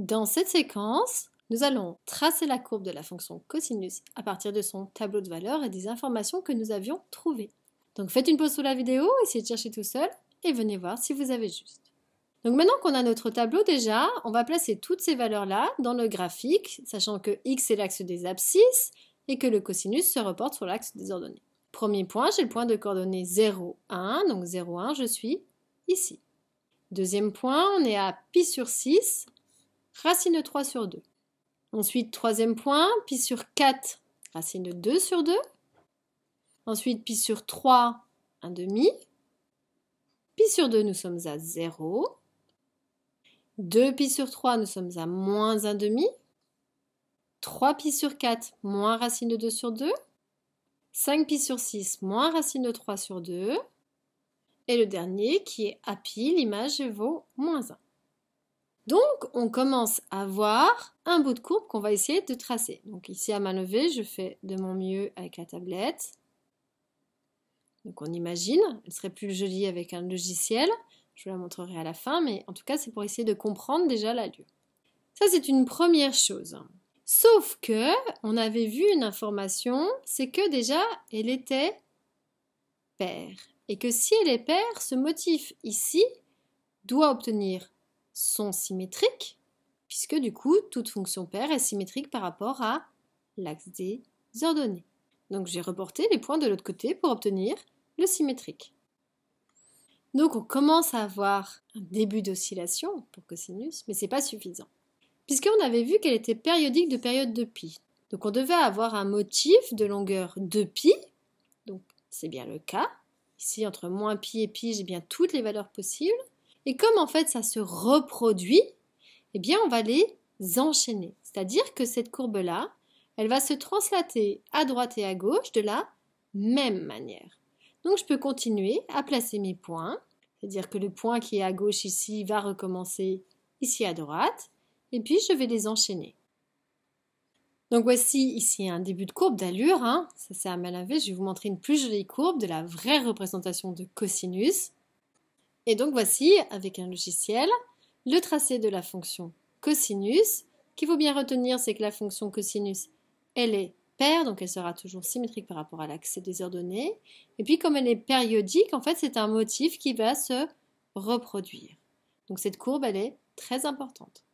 Dans cette séquence, nous allons tracer la courbe de la fonction cosinus à partir de son tableau de valeurs et des informations que nous avions trouvées. Donc faites une pause sous la vidéo, essayez de chercher tout seul et venez voir si vous avez juste. Donc maintenant qu'on a notre tableau déjà, on va placer toutes ces valeurs-là dans le graphique, sachant que x est l'axe des abscisses et que le cosinus se reporte sur l'axe des ordonnées. Premier point, j'ai le point de coordonnées 0, 1, donc 0, 1, je suis ici. Deuxième point, on est à pi sur 6, racine de 3 sur 2. Ensuite, troisième point, pi sur 4, racine de 2 sur 2. Ensuite, pi sur 3, 1 demi. Pi sur 2, nous sommes à 0. 2 pi sur 3, nous sommes à moins 1 demi. 3 pi sur 4, moins racine de 2 sur 2. 5 pi sur 6, moins racine de 3 sur 2. Et le dernier qui est à pi, l'image vaut moins 1. Donc, on commence à voir un bout de courbe qu'on va essayer de tracer. Donc ici, à main levée, je fais de mon mieux avec la tablette. Donc on imagine, elle serait plus jolie avec un logiciel. Je vous la montrerai à la fin, mais en tout cas, c'est pour essayer de comprendre déjà la lieu. Ça, c'est une première chose. Sauf que, on avait vu une information, c'est que déjà, elle était paire. Et que si elle est paire, ce motif ici doit obtenir sont symétriques, puisque du coup, toute fonction paire est symétrique par rapport à l'axe des ordonnées. Donc j'ai reporté les points de l'autre côté pour obtenir le symétrique. Donc on commence à avoir un début d'oscillation pour cosinus, mais ce n'est pas suffisant. Puisqu'on avait vu qu'elle était périodique de période de pi. Donc on devait avoir un motif de longueur de pi, donc c'est bien le cas. Ici, entre moins pi et pi, j'ai bien toutes les valeurs possibles. Et comme en fait ça se reproduit, eh bien on va les enchaîner. C'est-à-dire que cette courbe-là, elle va se translater à droite et à gauche de la même manière. Donc je peux continuer à placer mes points, c'est-à-dire que le point qui est à gauche ici va recommencer ici à droite, et puis je vais les enchaîner. Donc voici ici un début de courbe d'allure, hein. ça c'est à main je vais vous montrer une plus jolie courbe de la vraie représentation de cosinus. Et donc voici, avec un logiciel, le tracé de la fonction cosinus. qu'il faut bien retenir, c'est que la fonction cosinus, elle est paire, donc elle sera toujours symétrique par rapport à l'axe des ordonnées. Et puis comme elle est périodique, en fait, c'est un motif qui va se reproduire. Donc cette courbe, elle est très importante.